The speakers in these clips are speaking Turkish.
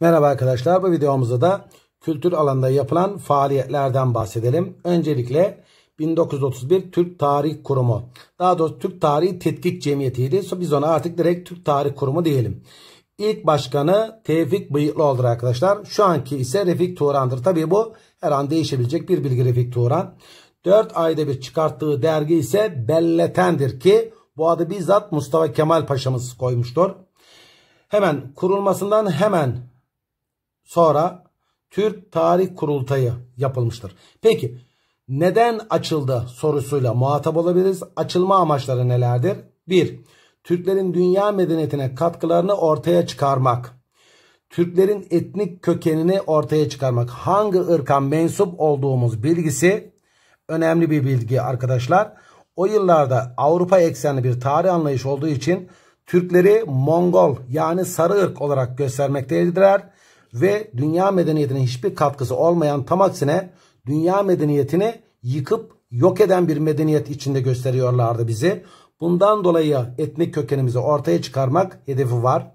Merhaba arkadaşlar bu videomuzda da kültür alanda yapılan faaliyetlerden bahsedelim. Öncelikle 1931 Türk Tarih Kurumu daha doğrusu Türk Tarihi Tetkik Cemiyeti'ydi. Biz ona artık direkt Türk Tarih Kurumu diyelim. İlk başkanı Tevfik Bıyıklıoğlu'dur arkadaşlar. Şu anki ise Refik Turan'dır. Tabii bu her an değişebilecek bir bilgi Refik Turan. 4 ayda bir çıkarttığı dergi ise Belleten'dir ki bu adı bizzat Mustafa Kemal Paşa'mız koymuştur. Hemen kurulmasından hemen sonra Türk Tarih Kurultayı yapılmıştır. Peki neden açıldı sorusuyla muhatap olabiliriz. Açılma amaçları nelerdir? 1. Türklerin dünya medeniyetine katkılarını ortaya çıkarmak. Türklerin etnik kökenini ortaya çıkarmak. Hangi ırka mensup olduğumuz bilgisi önemli bir bilgi arkadaşlar. O yıllarda Avrupa eksenli bir tarih anlayışı olduğu için Türkleri Mongol yani sarı ırk olarak göstermekteydiler ve dünya medeniyetine hiçbir katkısı olmayan tam aksine dünya medeniyetini yıkıp yok eden bir medeniyet içinde gösteriyorlardı bizi. Bundan dolayı etnik kökenimizi ortaya çıkarmak hedefi var.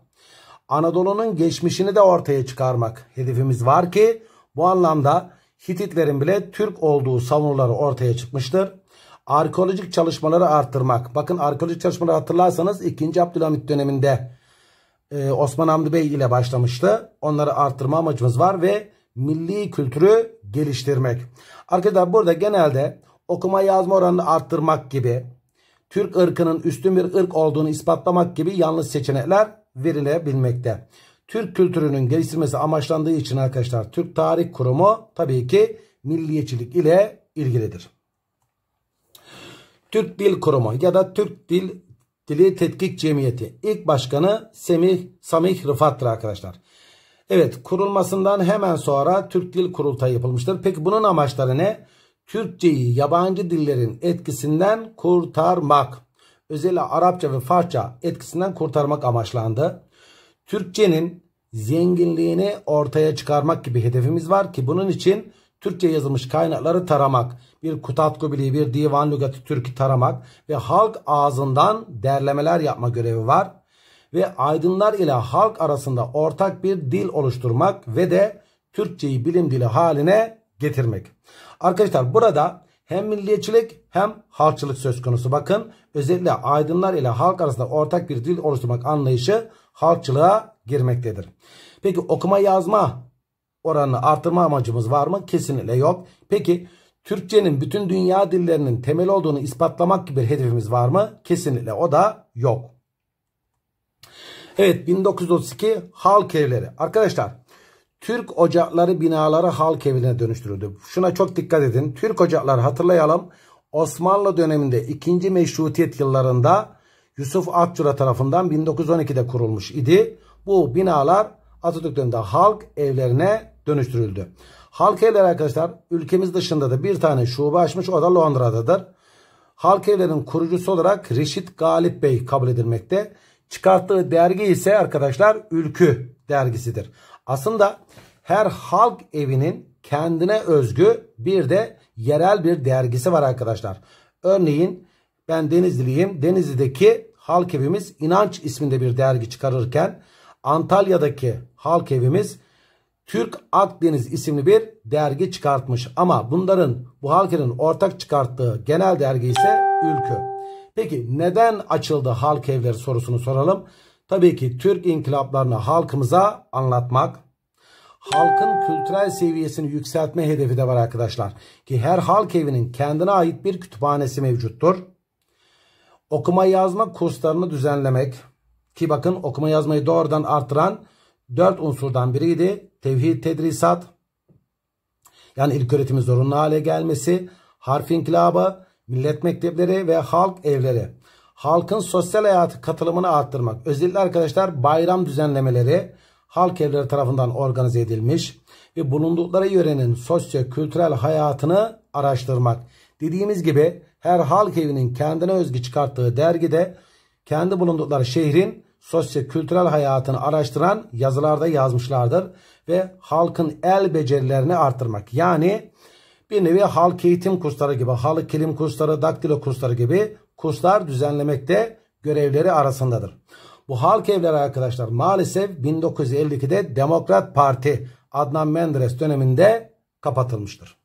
Anadolu'nun geçmişini de ortaya çıkarmak hedefimiz var ki bu anlamda Hititlerin bile Türk olduğu savunuları ortaya çıkmıştır. Arkeolojik çalışmaları arttırmak. Bakın arkeolojik çalışmaları hatırlarsanız 2. Abdülhamit döneminde ee, Osman Hamdi Bey ile başlamıştı. Onları arttırma amacımız var ve milli kültürü geliştirmek. Arkadaşlar burada genelde okuma yazma oranını arttırmak gibi, Türk ırkının üstün bir ırk olduğunu ispatlamak gibi yanlış seçenekler verilebilmekte. Türk kültürünün geliştirilmesi amaçlandığı için arkadaşlar Türk Tarih Kurumu tabii ki milliyetçilik ile ilgilidir. Türk Dil Kurumu ya da Türk Dil Dili Tetkik Cemiyeti. İlk başkanı Semih Samih Rıfat'tır arkadaşlar. Evet kurulmasından hemen sonra Türk Dil Kurultayı yapılmıştır. Peki bunun amaçları ne? Türkçeyi yabancı dillerin etkisinden kurtarmak. Özellikle Arapça ve Farsça etkisinden kurtarmak amaçlandı. Türkçenin zenginliğini ortaya çıkarmak gibi hedefimiz var ki bunun için Türkçe yazılmış kaynakları taramak, bir Kutatku Birliği, bir Divan Lügatı Türk'ü taramak ve halk ağzından derlemeler yapma görevi var. Ve aydınlar ile halk arasında ortak bir dil oluşturmak ve de Türkçeyi bilim dili haline getirmek. Arkadaşlar burada hem milliyetçilik hem halkçılık söz konusu. Bakın özellikle aydınlar ile halk arasında ortak bir dil oluşturmak anlayışı halkçılığa girmektedir. Peki okuma yazma oranını artırma amacımız var mı? Kesinlikle yok. Peki Türkçenin bütün dünya dillerinin temel olduğunu ispatlamak gibi bir hedefimiz var mı? Kesinlikle o da yok. Evet 1932 halk evleri. Arkadaşlar Türk ocakları binaları halk evine dönüştürüldü. Şuna çok dikkat edin. Türk ocakları hatırlayalım. Osmanlı döneminde 2. Meşrutiyet yıllarında Yusuf Akçura tarafından 1912'de kurulmuş idi. Bu binalar Atatürk döneminde halk evlerine dönüştürüldü. Halk evleri arkadaşlar ülkemiz dışında da bir tane şube açmış. O da Londra'dadır. Halk evlerin kurucusu olarak Reşit Galip Bey kabul edilmekte. Çıkarttığı dergi ise arkadaşlar Ülkü dergisidir. Aslında her halk evinin kendine özgü bir de yerel bir dergisi var arkadaşlar. Örneğin ben Denizli'yim. Denizli'deki halk evimiz İnanç isminde bir dergi çıkarırken Antalya'daki halk evimiz Türk Akdeniz isimli bir dergi çıkartmış. Ama bunların bu halkenin ortak çıkarttığı genel dergi ise Ülkü. Peki neden açıldı halk evleri sorusunu soralım. Tabii ki Türk inkılaplarını halkımıza anlatmak. Halkın kültürel seviyesini yükseltme hedefi de var arkadaşlar. Ki her halk evinin kendine ait bir kütüphanesi mevcuttur. Okuma yazma kurslarını düzenlemek. Ki bakın okuma yazmayı doğrudan artıran dört unsurdan biriydi. Tevhid tedrisat yani ilköğretimin zorunlu hale gelmesi, harf inkılabı, millet mektepleri ve halk evleri. Halkın sosyal hayatı katılımını arttırmak. Özellikle arkadaşlar bayram düzenlemeleri halk evleri tarafından organize edilmiş ve bulundukları yörenin sosyo-kültürel hayatını araştırmak. Dediğimiz gibi her halk evinin kendine özgü çıkarttığı dergide kendi bulundukları şehrin sosyo-kültürel hayatını araştıran yazılarda yazmışlardır ve halkın el becerilerini arttırmak. Yani bir nevi halk eğitim kursları gibi, halk kilim kursları, daktilo kursları gibi kurslar düzenlemekte görevleri arasındadır. Bu halk evleri arkadaşlar maalesef 1952'de Demokrat Parti Adnan Menderes döneminde kapatılmıştır.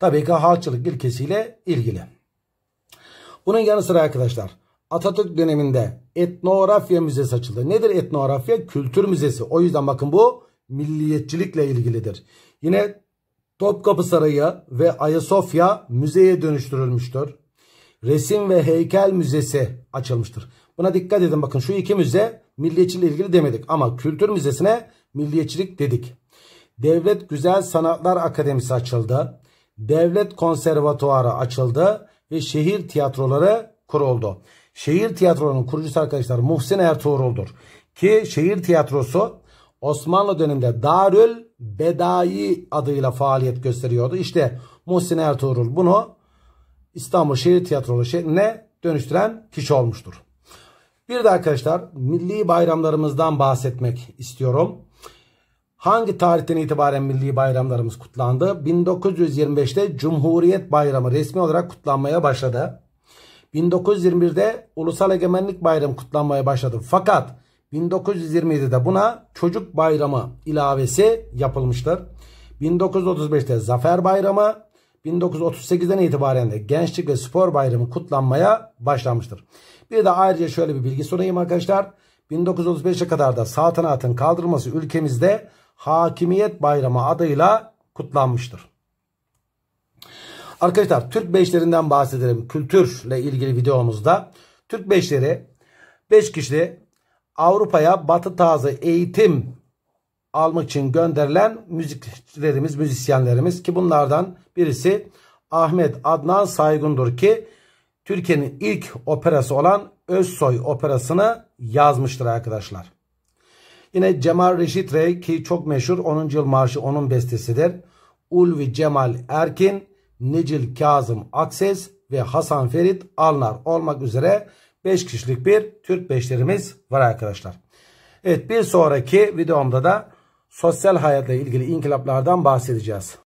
Tabii ki halkçılık ilkesiyle ilgili. Bunun yanı sıra arkadaşlar Atatürk döneminde etnografya müzesi açıldı. Nedir etnografya? Kültür müzesi. O yüzden bakın bu milliyetçilikle ilgilidir. Yine Topkapı Sarayı ve Ayasofya müzeye dönüştürülmüştür. Resim ve heykel müzesi açılmıştır. Buna dikkat edin bakın şu iki müze milliyetçilikle ilgili demedik ama kültür müzesine milliyetçilik dedik. Devlet Güzel Sanatlar Akademisi açıldı. Devlet Konservatuarı açıldı ve şehir tiyatroları kuruldu. Şehir tiyatrolarının kurucusu arkadaşlar Muhsin Ertuğrul'dur. Ki şehir tiyatrosu Osmanlı döneminde Darül Bedai adıyla faaliyet gösteriyordu. İşte Muhsin Ertuğrul bunu İstanbul Şehir Tiyatrolu şehrine dönüştüren kişi olmuştur. Bir de arkadaşlar milli bayramlarımızdan bahsetmek istiyorum. Hangi tarihten itibaren milli bayramlarımız kutlandı? 1925'te Cumhuriyet Bayramı resmi olarak kutlanmaya başladı. 1921'de Ulusal Egemenlik Bayramı kutlanmaya başladı. Fakat 1927'de buna Çocuk Bayramı ilavesi yapılmıştır. 1935'te Zafer Bayramı, 1938'den itibaren de Gençlik ve Spor Bayramı kutlanmaya başlanmıştır. Bir de ayrıca şöyle bir bilgi sunayım arkadaşlar. 1935'e kadar da saltanatın kaldırılması ülkemizde Hakimiyet Bayramı adıyla kutlanmıştır. Arkadaşlar Türk beşlerinden bahsedelim. Kültürle ilgili videomuzda. Türk beşleri 5 beş kişi Avrupa'ya batı tarzı eğitim almak için gönderilen müzikçilerimiz, müzisyenlerimiz ki bunlardan birisi Ahmet Adnan Saygun'dur ki Türkiye'nin ilk operası olan Özsoy operasını yazmıştır arkadaşlar. Yine Cemal Reşit Rey ki çok meşhur 10. Yıl Marşı onun bestesidir. Ulvi Cemal Erkin Necil Kazım Akses ve Hasan Ferit Alnar olmak üzere 5 kişilik bir Türk beşlerimiz var arkadaşlar. Evet bir sonraki videomda da sosyal hayatla ilgili inkılaplardan bahsedeceğiz.